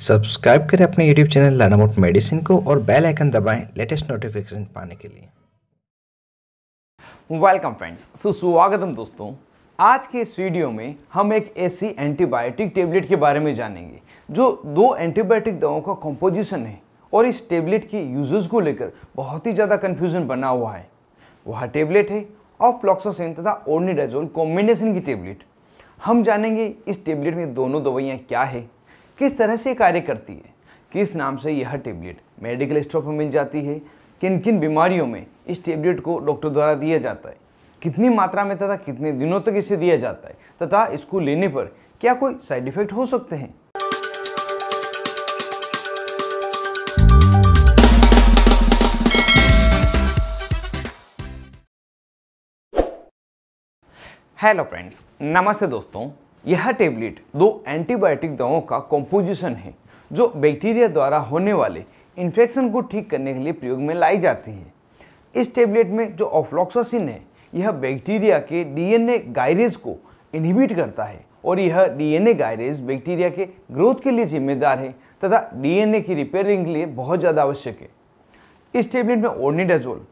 subscribe करें अपने YouTube channel लानामोट medicine को और बेल आइकन दबाएं लेटेस्ट नोटिफिकेशन पाने के लिए वेलकम फ्रेंड्स सुस्वागतम दोस्तों आज के इस वीडियो में हम एक ऐसी एंटीबायोटिक टेबलेट के बारे में जानेंगे जो दो एंटीबायोटिक दवाओं का कॉम्पोजिशन है और इस टेबलेट के यूजेस को लेकर बहुत ही ज़्यादा कन्फ्यूजन बना हुआ है वह टेबलेट है और फ्लॉक्सोसिन तथा ओर्निडाजोल कॉम्बिनेशन की टेबलेट हम जानेंगे इस टेबलेट में दोनों दवाइयाँ क्या है किस तरह से कार्य करती है किस नाम से यह टेबलेट मेडिकल स्टोर पर मिल जाती है किन किन बीमारियों में इस टेबलेट को डॉक्टर द्वारा दिया जाता है कितनी मात्रा में तथा कितने दिनों तक इसे दिया जाता है तथा इसको लेने पर क्या कोई साइड इफेक्ट हो सकते हैं हेलो फ्रेंड्स नमस्ते दोस्तों यह टेबलेट दो एंटीबायोटिक दवाओं का कॉम्पोजिशन है जो बैक्टीरिया द्वारा होने वाले इन्फेक्शन को ठीक करने के लिए प्रयोग में लाई जाती है इस टेबलेट में जो ऑफ्लॉक्सोसिन है यह बैक्टीरिया के डीएनए गायरेज को इनहिबिट करता है और यह डीएनए गायरेज बैक्टीरिया के ग्रोथ के लिए जिम्मेदार है तथा डीएनए की रिपेयरिंग के लिए बहुत ज़्यादा आवश्यक है इस टेबलेट में ओर्निडाजोल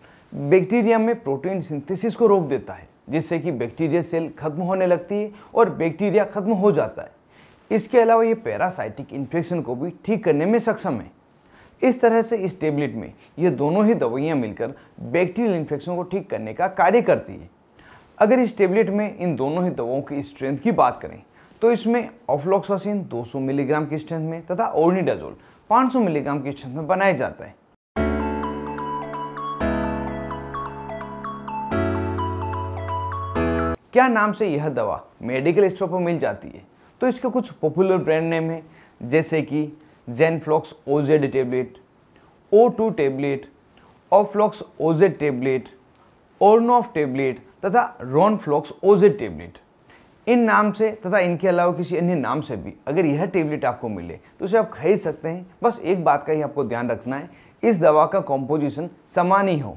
बैक्टीरिया में प्रोटीन सिंथेसिस को रोक देता है जिससे कि बैक्टीरिया सेल खत्म होने लगती है और बैक्टीरिया खत्म हो जाता है इसके अलावा ये पैरासाइटिक इन्फेक्शन को भी ठीक करने में सक्षम है इस तरह से इस टेबलेट में ये दोनों ही दवाइयाँ मिलकर बैक्टीरियल इन्फेक्शन को ठीक करने का कार्य करती है अगर इस टेबलेट में इन दोनों ही दवाओं की स्ट्रेंथ की बात करें तो इसमें ऑफ्लॉक्सासिन 200 मिलीग्राम की स्ट्रेंथ में तथा ओर्निडाजोल 500 मिलीग्राम की स्ट्रेंथ में बनाया जाता है क्या नाम से यह दवा मेडिकल स्टोर पर मिल जाती है तो इसके कुछ पॉपुलर ब्रांड नेम है जैसे कि Zenflox OZ tablet O two tablet Oflox OZ tablet Ornof tablet तथा रोनफ्लॉक्स ओजेड टेबलेट इन नाम से तथा इनके अलावा किसी अन्य नाम से भी अगर यह टेबलेट आपको मिले तो उसे आप खरीद सकते हैं बस एक बात का ही आपको ध्यान रखना है इस दवा का कॉम्पोजिशन समान ही हो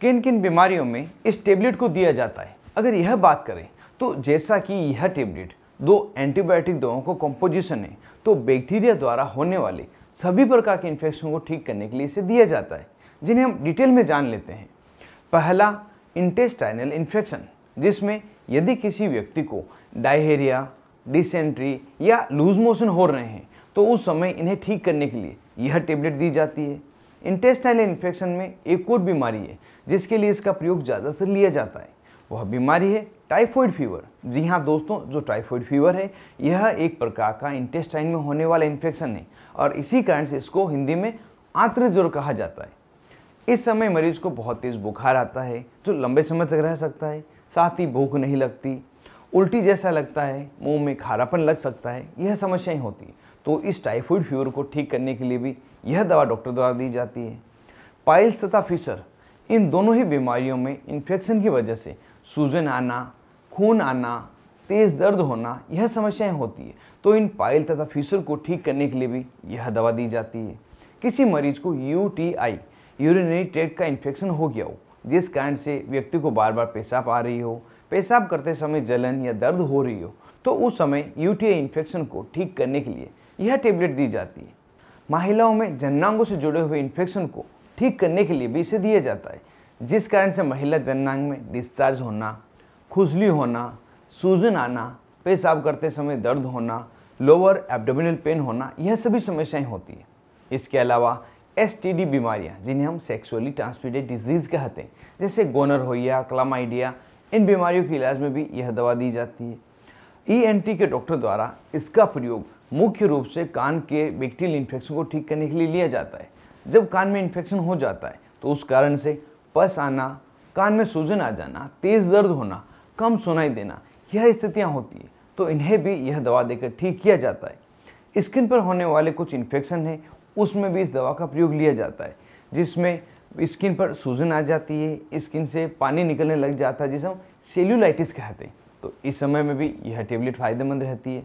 किन किन बीमारियों में इस टेबलेट को दिया जाता है अगर यह बात करें तो जैसा कि यह टेबलेट दो एंटीबायोटिक दवाओं को कॉम्पोजिशन है तो बैक्टीरिया द्वारा होने वाले सभी प्रकार के इन्फेक्शन को ठीक करने के लिए इसे दिया जाता है जिन्हें हम डिटेल में जान लेते हैं पहला इंटेस्टाइनल इन्फेक्शन जिसमें यदि किसी व्यक्ति को डायहेरिया डिसेंट्री या लूज मोशन हो रहे हैं तो उस समय इन्हें ठीक करने के लिए यह टेबलेट दी जाती है इंटेस्टाइल इन्फेक्शन में एक और बीमारी है जिसके लिए इसका प्रयोग ज़्यादातर लिया जाता है वह बीमारी है टाइफॉइड फीवर जी हाँ दोस्तों जो टाइफॉइड फीवर है यह एक प्रकार का इंटेस्टाइन में होने वाला इन्फेक्शन है और इसी कारण से इसको हिंदी में आंत्र ज्वर कहा जाता है इस समय मरीज को बहुत तेज़ बुखार आता है जो लंबे समय तक रह सकता है साथ ही भूख नहीं लगती उल्टी जैसा लगता है मुंह में खारापन लग सकता है यह समस्याएं होती है तो इस टाइफॉइड फीवर को ठीक करने के लिए भी यह दवा डॉक्टर द्वारा दी जाती है पाइल्स तथा फिशर इन दोनों ही बीमारियों में इन्फेक्शन की वजह से सूजन आना खून आना तेज़ दर्द होना यह समस्याएं होती है तो इन पाइल तथा फिशर को ठीक करने के लिए भी यह दवा दी जाती है किसी मरीज को U T I urinary tract का इन्फेक्शन हो गया हो जिस कारण से व्यक्ति को बार बार पेशाब आ रही हो पेशाब करते समय जलन या दर्द हो रही हो तो उस समय यू टी आई इन्फेक्शन को ठीक करने के लिए यह टेबलेट दी जाती है महिलाओं में जननांगों से जुड़े हुए इन्फेक्शन को ठीक करने के लिए भी इसे दिया जाता है जिस कारण से महिला जननांग में डिस्चार्ज होना खुजली होना सूजन आना पेशाब करते समय दर्द होना लोअर एब्डोमिनल पेन होना यह सभी समस्याएं होती है इसके अलावा एस बीमारियां जिन्हें हम सेक्सुअली ट्रांसमिटेड डिजीज़ कहते हैं जैसे गोनर होइया क्लामाइडिया इन बीमारियों के इलाज में भी यह दवा दी जाती है ई e के डॉक्टर द्वारा इसका प्रयोग मुख्य रूप से कान के बैक्टीरियल इन्फेक्शन को ठीक करने के लिए लिया जाता है जब कान में इन्फेक्शन हो जाता है तो उस कारण से पस आना कान में सूजन आ जाना तेज़ दर्द होना कम सुनाई देना यह स्थितियाँ होती है तो इन्हें भी यह दवा देकर ठीक किया जाता है स्किन पर होने वाले कुछ इन्फेक्शन हैं उसमें भी इस दवा का प्रयोग लिया जाता है जिसमें स्किन पर सूजन आ जाती है स्किन से पानी निकलने लग जाता है जिसे हम सेल्यूलाइटिस कहते हैं तो इस समय में भी यह टेबलेट फ़ायदेमंद रहती है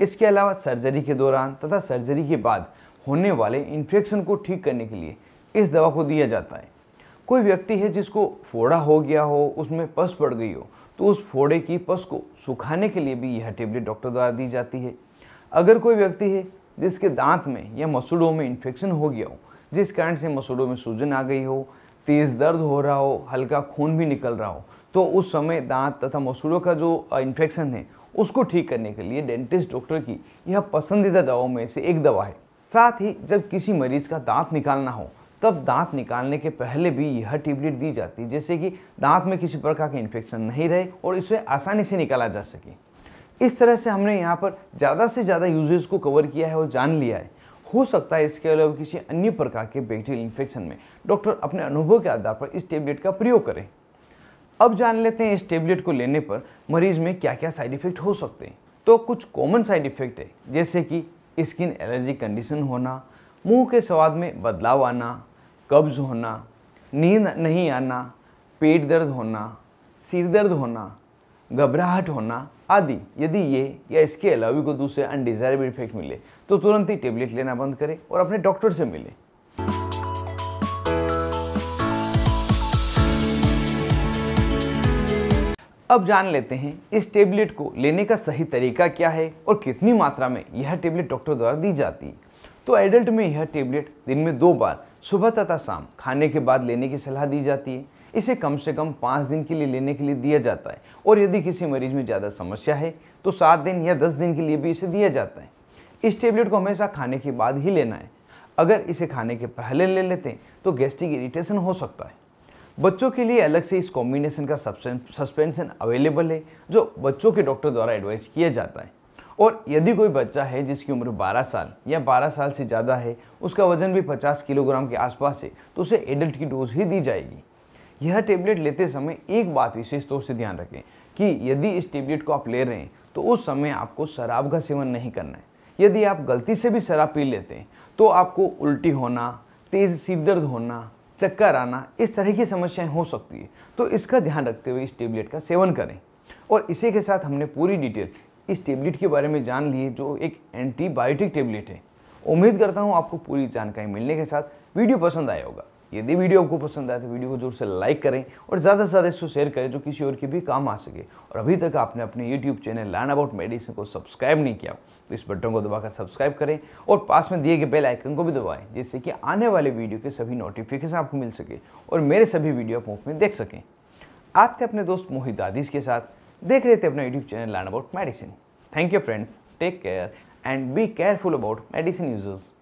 इसके अलावा सर्जरी के दौरान तथा सर्जरी के बाद होने वाले इन्फेक्शन को ठीक करने के लिए इस दवा को दिया जाता है कोई व्यक्ति है जिसको फोड़ा हो गया हो उसमें पस पड़ गई हो तो उस फोड़े की पस को सुखाने के लिए भी यह टेबलेट डॉक्टर द्वारा दी जाती है अगर कोई व्यक्ति है जिसके दांत में या मसूड़ों में इन्फेक्शन हो गया हो जिस कारण से मसूड़ों में सूजन आ गई हो तेज़ दर्द हो रहा हो हल्का खून भी निकल रहा हो तो उस समय दांत तथा मसूड़ों का जो इन्फेक्शन है उसको ठीक करने के लिए डेंटिस्ट डॉक्टर की यह पसंदीदा दवाओं में से एक दवा है साथ ही जब किसी मरीज का दांत निकालना हो तब दांत निकालने के पहले भी यह टेबलेट दी जाती है जैसे कि दांत में किसी प्रकार का इन्फेक्शन नहीं रहे और इसे आसानी से निकाला जा सके इस तरह से हमने यहाँ पर ज़्यादा से ज़्यादा यूजेस को कवर किया है और जान लिया है हो सकता है इसके अलावा किसी अन्य प्रकार के बैक्टीरियल इन्फेक्शन में डॉक्टर अपने अनुभव के आधार पर इस टेबलेट का प्रयोग करें अब जान लेते हैं इस टेबलेट को लेने पर मरीज में क्या क्या साइड इफेक्ट हो सकते हैं तो कुछ कॉमन साइड इफेक्ट है जैसे कि स्किन एलर्जी कंडीशन होना मुंह के स्वाद में बदलाव आना कब्ज होना नींद नहीं आना पेट दर्द होना सिर दर्द होना घबराहट होना आदि यदि ये या इसके अलावा भी कोई दूसरे अनडिजायरेबल इफेक्ट मिले तो तुरंत ही टेबलेट लेना बंद करें और अपने डॉक्टर से मिलें अब जान लेते हैं इस टेबलेट को लेने का सही तरीका क्या है और कितनी मात्रा में यह टेबलेट डॉक्टर द्वारा दी जाती है तो एडल्ट में यह टेबलेट दिन में दो बार सुबह तथा शाम खाने के बाद लेने की सलाह दी जाती है इसे कम से कम पाँच दिन के लिए लेने के लिए दिया जाता है और यदि किसी मरीज में ज़्यादा समस्या है तो सात दिन या दस दिन के लिए भी इसे दिया जाता है इस टेबलेट को हमेशा खाने के बाद ही लेना है अगर इसे खाने के पहले ले लेते हैं तो गैस्ट्रिक इरिटेशन हो सकता है बच्चों के लिए अलग से इस कॉम्बिनेशन का सस्पेंशन अवेलेबल है जो बच्चों के डॉक्टर द्वारा एडवाइस किया जाता है और यदि कोई बच्चा है जिसकी उम्र 12 साल या 12 साल से ज़्यादा है उसका वजन भी 50 किलोग्राम के आसपास है तो उसे एडल्ट की डोज ही दी जाएगी यह टेबलेट लेते समय एक बात विशेष तौर से ध्यान रखें कि यदि इस टेबलेट को आप ले रहे हैं तो उस समय आपको शराब का सेवन नहीं करना है यदि आप गलती से भी शराब पी लेते हैं तो आपको उल्टी होना तेज़ सिर दर्द होना चक्कर आना इस तरह की समस्याएं हो सकती है तो इसका ध्यान रखते हुए इस टेबलेट का सेवन करें और इसी के साथ हमने पूरी डिटेल इस टेबलेट के बारे में जान ली है जो एक एंटीबायोटिक टेबलेट है उम्मीद करता हूँ आपको पूरी जानकारी मिलने के साथ वीडियो पसंद आया होगा यदि वीडियो आपको पसंद आए तो वीडियो को जोर से लाइक करें और ज़्यादा से ज़्यादा इसको शेयर करें जो किसी और के भी काम आ सके और अभी तक आपने अपने YouTube channel learn about medicine को सब्सक्राइब नहीं किया तो इस बटन को दबाकर सब्सक्राइब करें और पास में दिए गए बेल आइकन को भी दबाएं जिससे कि आने वाले वीडियो के सभी नोटिफिकेशन आपको मिल सके और मेरे सभी वीडियो आप मुफ्त में देख सकें आप थे अपने दोस्त मोहित आदिश के साथ देख रहे थे अपना YouTube channel learn about medicine thank you friends take care and be careful about medicine users